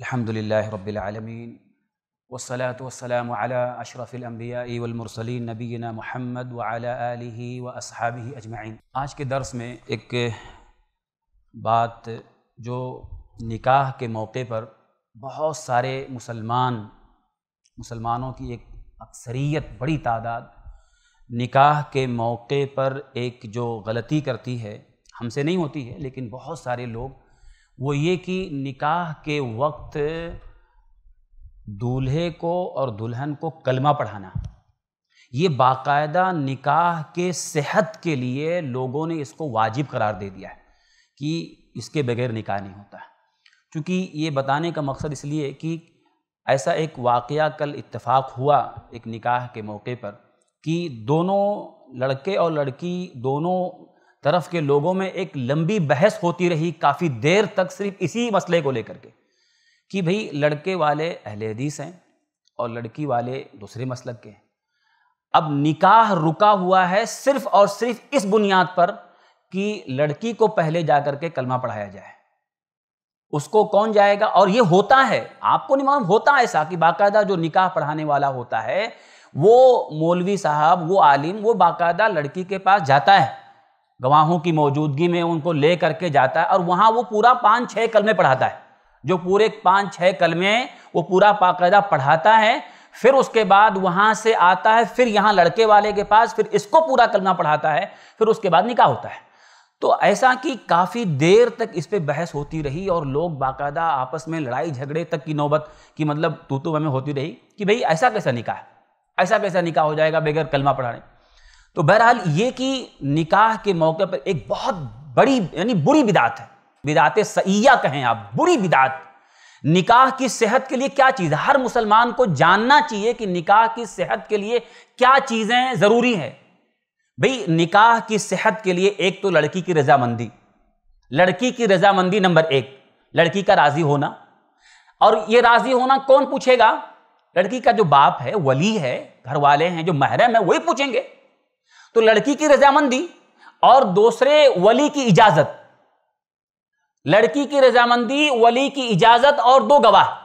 अलहमदिल्ला रबालमीन वसलात वसलाम अशरफ़िलम्बिया वलमरसलिन नबीना महमद वाली व असहाबी अजमाइन आज के दर्स में एक बात जो निकाह के मौके पर बहुत सारे मुसलमान मुसलमानों की एक अक्सरियत बड़ी तादाद निकाह के मौके पर एक जो गलती करती है हमसे नहीं होती है लेकिन बहुत सारे लोग वो ये कि निकाह के वक्त दूल्हे को और दुल्हन को कलमा पढ़ाना ये बाकायदा निकाह के सेहत के लिए लोगों ने इसको वाजिब करार दे दिया है कि इसके बगैर निकाह नहीं होता क्योंकि ये बताने का मकसद इसलिए कि ऐसा एक वाक़ कल इत्तेफाक हुआ एक निकाह के मौके पर कि दोनों लड़के और लड़की दोनों तरफ के लोगों में एक लंबी बहस होती रही काफ़ी देर तक सिर्फ इसी मसले को लेकर के कि भाई लड़के वाले अहले हदीस हैं और लड़की वाले दूसरे मसलक के हैं अब निकाह रुका हुआ है सिर्फ और सिर्फ इस बुनियाद पर कि लड़की को पहले जा कर के कलमा पढ़ाया जाए उसको कौन जाएगा और ये होता है आपको नहीं मालूम होता है ऐसा कि बाकायदा जो निकाह पढ़ाने वाला होता है वो मौलवी साहब वो आलिम वो बाकायदा लड़की के पास जाता है गवाहों की मौजूदगी में उनको ले करके जाता है और वहाँ वो पूरा पाँच छः कलमे पढ़ाता है जो पूरे पाँच छः कलमे वो पूरा बाकायदा पढ़ाता है फिर उसके बाद वहाँ से आता है फिर यहाँ लड़के वाले के पास फिर इसको पूरा कलमा पढ़ाता है फिर उसके बाद निकाह होता है तो ऐसा कि काफ़ी देर तक इस पर बहस होती रही और लोग बाकायदा आपस में लड़ाई झगड़े तक की नौबत की मतलब तो में होती रही कि भाई ऐसा कैसा निकाह ऐसा कैसा निकाह हो जाएगा बगैर कलमा पढ़ाने तो बहरहाल ये कि निकाह के मौके पर एक बहुत बड़ी यानी बुरी बिदात है बिदात सैया कहें आप बुरी बिदात निकाह की सेहत के लिए क्या चीज़ हर मुसलमान को जानना चाहिए कि निकाह की सेहत के लिए क्या चीज़ें ज़रूरी हैं भाई निकाह की सेहत के लिए एक तो लड़की की रजामंदी लड़की की रजामंदी नंबर एक लड़की का राज़ी होना और ये राज़ी होना कौन पूछेगा लड़की का जो बाप है वली है घर वाले हैं जो महरम है वही पूछेंगे तो लड़की की रजामंदी और दूसरे वली की इजाजत लड़की की रजामंदी वली की इजाजत और दो गवाह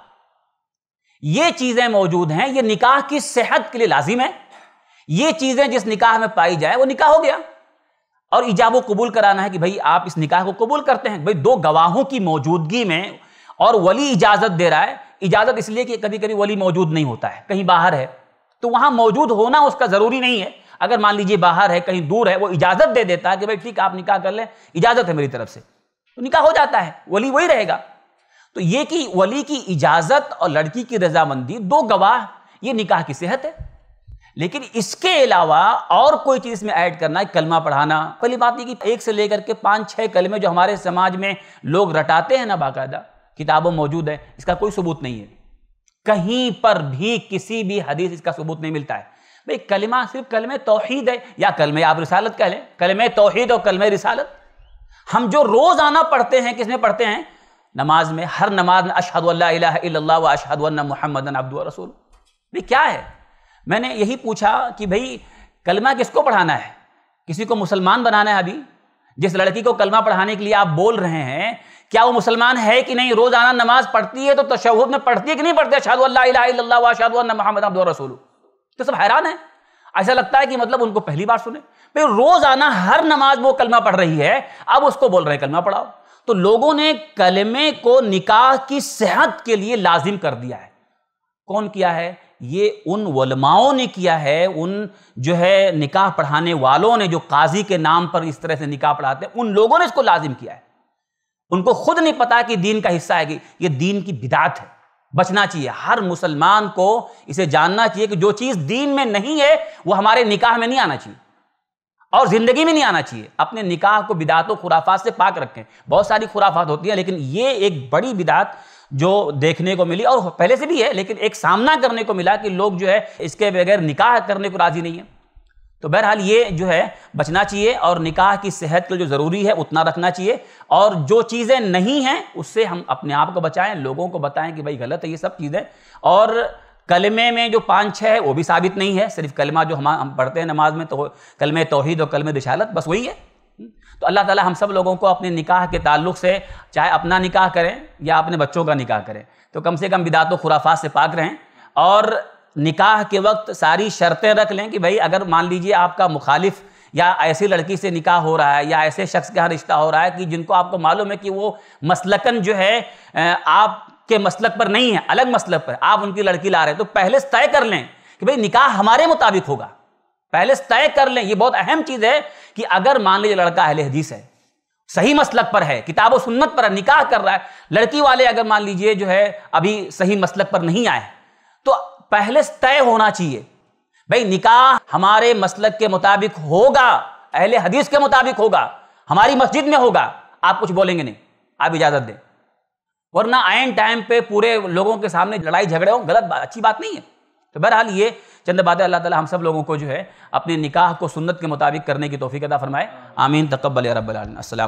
ये चीजें मौजूद हैं ये निकाह की सेहत के लिए लाजिम है ये चीजें जिस निकाह में पाई जाए वो निकाह हो गया और इजाब कबूल कराना है कि भाई आप इस निकाह को कबूल करते हैं भाई दो गवाहों की मौजूदगी में और वली इजाजत दे रहा है इजाजत इसलिए कि कभी कभी वली मौजूद नहीं होता है कहीं बाहर है तो वहां मौजूद होना उसका जरूरी नहीं है अगर मान लीजिए बाहर है कहीं दूर है वो इजाज़त दे देता है कि भाई ठीक आप निकाह कर लें इजाज़त है मेरी तरफ से तो निकाह हो जाता है वली वही रहेगा तो ये कि वली की इजाज़त और लड़की की रजामंदी दो गवाह ये निकाह की सेहत है लेकिन इसके अलावा और कोई चीज़ इसमें ऐड करना है कलमा पढ़ाना पहली बात यह कि एक से लेकर के पांच छह कलमे जो हमारे समाज में लोग रटाते हैं ना बाकायदा किताबों मौजूद है इसका कोई सबूत नहीं है कहीं पर भी किसी भी हदीस इसका सबूत नहीं मिलता है भाई कलमा सिर्फ कलम तोहहीद है या कलम आप रिसालत कह लें कलम तोहहीद और कलम रिसालत हम जो रोज़ाना पढ़ते हैं किसमें पढ़ते हैं नमाज में हर नमाज में अशहद व अशहद मोहम्मद अब्दू रसूल भाई क्या है मैंने यही पूछा कि भाई कलमा किसको पढ़ाना है किसी को मुसलमान बनाना है अभी जिस लड़की को कलमा पढ़ाने के लिए आप बोल रहे हैं क्या वो मुसलमान है कि नहीं रोज़ाना नमाज पढ़ती है तो तशहद में पढ़ती है कि नहीं पढ़ती अशहद मोहम्मद अब्दू रसूल तो सब हैरान है ऐसा लगता है कि मतलब उनको पहली बार सुने भाई रोजाना हर नमाज वो कलमा पढ़ रही है अब उसको बोल रहे कलमा पढ़ाओ तो लोगों ने कलमे को निकाह की सेहत के लिए लाजिम कर दिया है कौन किया है ये उन वलमाओं ने किया है उन जो है निकाह पढ़ाने वालों ने जो काजी के नाम पर इस तरह से निकाह पढ़ाते हैं उन लोगों ने इसको लाजिम किया है उनको खुद नहीं पता कि दीन का हिस्सा है कि ये दीन की बिदात है बचना चाहिए हर मुसलमान को इसे जानना चाहिए कि जो चीज़ दीन में नहीं है वो हमारे निकाह में नहीं आना चाहिए और ज़िंदगी में नहीं आना चाहिए अपने निकाह को बिदात खुराफात से पाक रखें बहुत सारी खुराफात होती हैं लेकिन ये एक बड़ी बिदात जो देखने को मिली और पहले से भी है लेकिन एक सामना करने को मिला कि लोग जो है इसके बगैर निकाह करने को राज़ी नहीं है तो बहरहाल ये जो है बचना चाहिए और निकाह की सेहत के जो ज़रूरी है उतना रखना चाहिए और जो चीज़ें नहीं हैं उससे हम अपने आप को बचाएं लोगों को बताएं कि भाई गलत है ये सब चीज़ें और कलमे में जो पाँच छः है वो भी साबित नहीं है सिर्फ कलमा जो हम हम पढ़ते हैं नमाज में तो कलम तोहहीद और कलम दिशालत बस वही है हम्म। तो अल्लाह ताला हम सब लोगों को अपने निकाह के ताल्लुक से चाहे अपना निकाह करें या अपने बच्चों का निकाह करें तो कम से कम बिदात व खुराफात से पाक रहें और निकाह के वक्त सारी शर्तें रख लें कि भाई अगर मान लीजिए आपका मुखालिफ या ऐसी लड़की से निकाह हो रहा है या ऐसे शख्स का रिश्ता हो रहा है कि जिनको आपको मालूम है कि वो मसलकन जो है आपके मसलक पर नहीं है अलग मसलक पर आप उनकी लड़की ला रहे हैं तो पहले तय कर लें कि भाई निकाह हमारे मुताबिक होगा पहले तय कर लें ये बहुत अहम चीज़ है कि अगर मान लीजिए लड़का अहल हदीस है सही मसलक पर है किताब और सुन्नत पर निकाह कर रहा है लड़की वाले अगर मान लीजिए जो है अभी सही मसलक पर नहीं आए तो पहले तय होना चाहिए भाई निकाह हमारे मसलक के मुताबिक होगा अहले हदीस के मुताबिक होगा हमारी मस्जिद में होगा आप कुछ बोलेंगे नहीं आप इजाजत दें वरना आयन टाइम पे पूरे लोगों के सामने लड़ाई झगड़े हो गलत बात अच्छी बात नहीं है तो बहरहाल ये चंद बातें अल्लाह ताला हम सब लोगों को जो है अपने निकाह को सुन्नत के मुताबिक करने की तोफ़ी अदा फरमाए आमीन तकबल रबालम असल